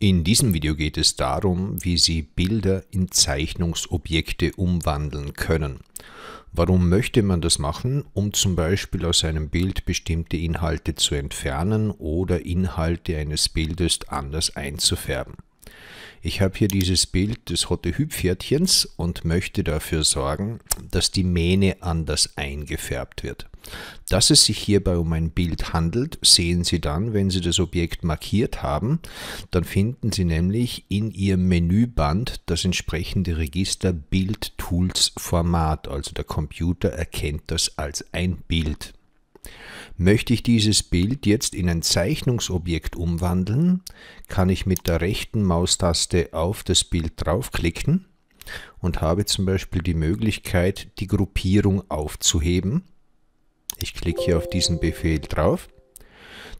In diesem Video geht es darum, wie Sie Bilder in Zeichnungsobjekte umwandeln können. Warum möchte man das machen? Um zum Beispiel aus einem Bild bestimmte Inhalte zu entfernen oder Inhalte eines Bildes anders einzufärben. Ich habe hier dieses Bild des Hottehü-Pferdchens und möchte dafür sorgen, dass die Mähne anders eingefärbt wird. Dass es sich hierbei um ein Bild handelt, sehen Sie dann, wenn Sie das Objekt markiert haben. Dann finden Sie nämlich in Ihrem Menüband das entsprechende Register Bild Tools Format. Also der Computer erkennt das als ein Bild. Möchte ich dieses Bild jetzt in ein Zeichnungsobjekt umwandeln, kann ich mit der rechten Maustaste auf das Bild draufklicken und habe zum Beispiel die Möglichkeit, die Gruppierung aufzuheben. Ich klicke hier auf diesen Befehl drauf.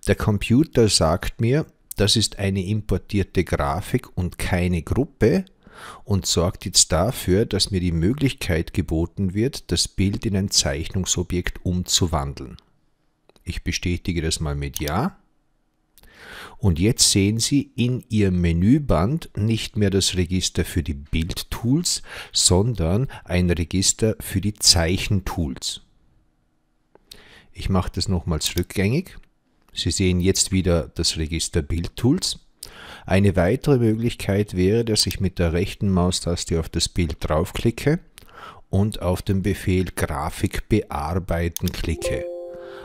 Der Computer sagt mir, das ist eine importierte Grafik und keine Gruppe und sorgt jetzt dafür, dass mir die Möglichkeit geboten wird, das Bild in ein Zeichnungsobjekt umzuwandeln. Ich bestätige das mal mit Ja. Und jetzt sehen Sie in Ihrem Menüband nicht mehr das Register für die Bildtools, sondern ein Register für die Zeichentools. Ich mache das nochmals rückgängig. Sie sehen jetzt wieder das Register Bildtools. Eine weitere Möglichkeit wäre, dass ich mit der rechten Maustaste auf das Bild draufklicke und auf den Befehl Grafik bearbeiten klicke.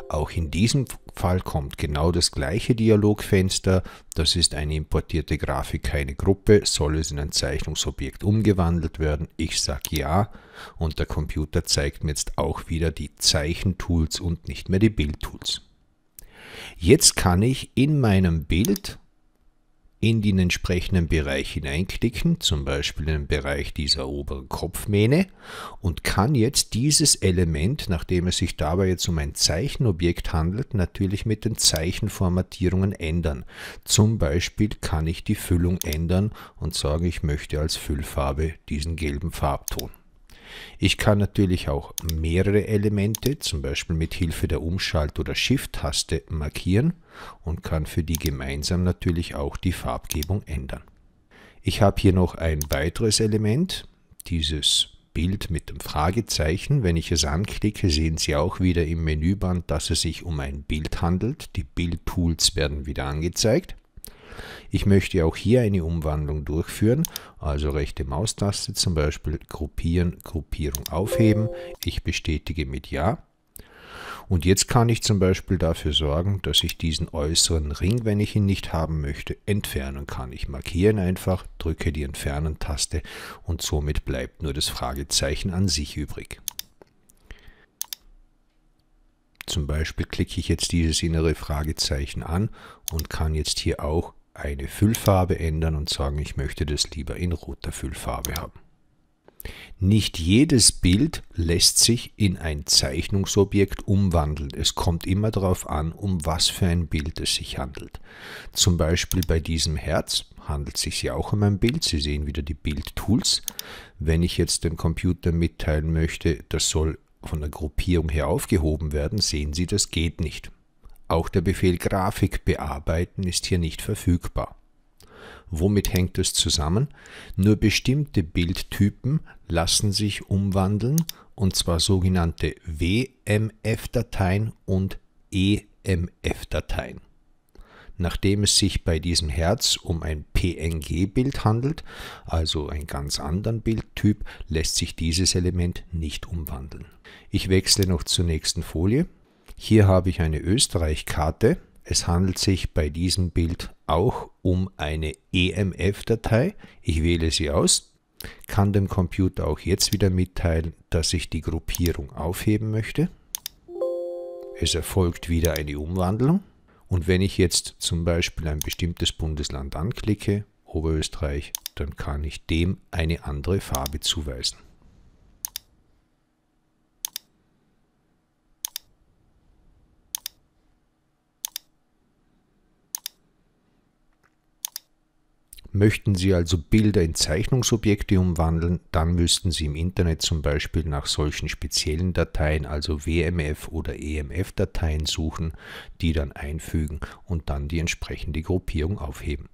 Auch in diesem Fall kommt genau das gleiche Dialogfenster. Das ist eine importierte Grafik, keine Gruppe. Soll es in ein Zeichnungsobjekt umgewandelt werden? Ich sage ja. Und der Computer zeigt mir jetzt auch wieder die Zeichentools und nicht mehr die Bildtools. Jetzt kann ich in meinem Bild in den entsprechenden Bereich hineinklicken, zum Beispiel in den Bereich dieser oberen Kopfmähne und kann jetzt dieses Element, nachdem es sich dabei jetzt um ein Zeichenobjekt handelt, natürlich mit den Zeichenformatierungen ändern. Zum Beispiel kann ich die Füllung ändern und sagen, ich möchte als Füllfarbe diesen gelben Farbton. Ich kann natürlich auch mehrere Elemente, zum Beispiel mit Hilfe der Umschalt- oder Shift-Taste, markieren und kann für die gemeinsam natürlich auch die Farbgebung ändern. Ich habe hier noch ein weiteres Element, dieses Bild mit dem Fragezeichen. Wenn ich es anklicke, sehen Sie auch wieder im Menüband, dass es sich um ein Bild handelt. Die Bildtools werden wieder angezeigt. Ich möchte auch hier eine Umwandlung durchführen, also rechte Maustaste zum Beispiel gruppieren, Gruppierung aufheben. Ich bestätige mit Ja. Und jetzt kann ich zum Beispiel dafür sorgen, dass ich diesen äußeren Ring, wenn ich ihn nicht haben möchte, entfernen kann. Ich markiere ihn einfach, drücke die Entfernen-Taste und somit bleibt nur das Fragezeichen an sich übrig. Zum Beispiel klicke ich jetzt dieses innere Fragezeichen an und kann jetzt hier auch eine Füllfarbe ändern und sagen, ich möchte das lieber in roter Füllfarbe haben. Nicht jedes Bild lässt sich in ein Zeichnungsobjekt umwandeln. Es kommt immer darauf an, um was für ein Bild es sich handelt. Zum Beispiel bei diesem Herz handelt es sich ja auch um ein Bild. Sie sehen wieder die Bildtools. Wenn ich jetzt dem Computer mitteilen möchte, das soll von der Gruppierung her aufgehoben werden, sehen Sie, das geht nicht. Auch der Befehl Grafik bearbeiten ist hier nicht verfügbar. Womit hängt es zusammen? Nur bestimmte Bildtypen lassen sich umwandeln, und zwar sogenannte WMF-Dateien und EMF-Dateien. Nachdem es sich bei diesem Herz um ein PNG-Bild handelt, also einen ganz anderen Bildtyp, lässt sich dieses Element nicht umwandeln. Ich wechsle noch zur nächsten Folie. Hier habe ich eine Österreich-Karte. Es handelt sich bei diesem Bild auch um eine EMF-Datei. Ich wähle sie aus, kann dem Computer auch jetzt wieder mitteilen, dass ich die Gruppierung aufheben möchte. Es erfolgt wieder eine Umwandlung. Und wenn ich jetzt zum Beispiel ein bestimmtes Bundesland anklicke, Oberösterreich, dann kann ich dem eine andere Farbe zuweisen. Möchten Sie also Bilder in Zeichnungsobjekte umwandeln, dann müssten Sie im Internet zum Beispiel nach solchen speziellen Dateien, also WMF oder EMF-Dateien suchen, die dann einfügen und dann die entsprechende Gruppierung aufheben.